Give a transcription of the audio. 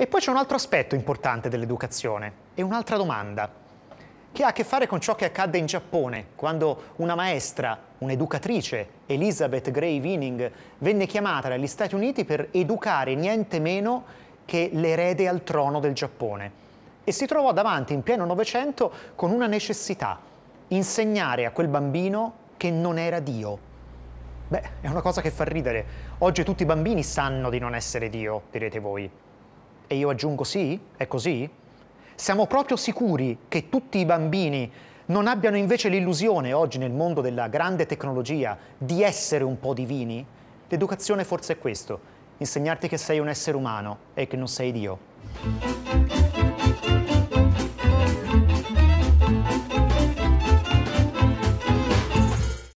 E poi c'è un altro aspetto importante dell'educazione e un'altra domanda, che ha a che fare con ciò che accadde in Giappone, quando una maestra, un'educatrice, Elizabeth Gray Winning, venne chiamata dagli Stati Uniti per educare niente meno che l'erede al trono del Giappone. E si trovò davanti in pieno Novecento con una necessità, insegnare a quel bambino che non era Dio. Beh, è una cosa che fa ridere. Oggi tutti i bambini sanno di non essere Dio, direte voi. E io aggiungo sì? È così? Siamo proprio sicuri che tutti i bambini non abbiano invece l'illusione oggi nel mondo della grande tecnologia di essere un po' divini? L'educazione forse è questo, insegnarti che sei un essere umano e che non sei Dio.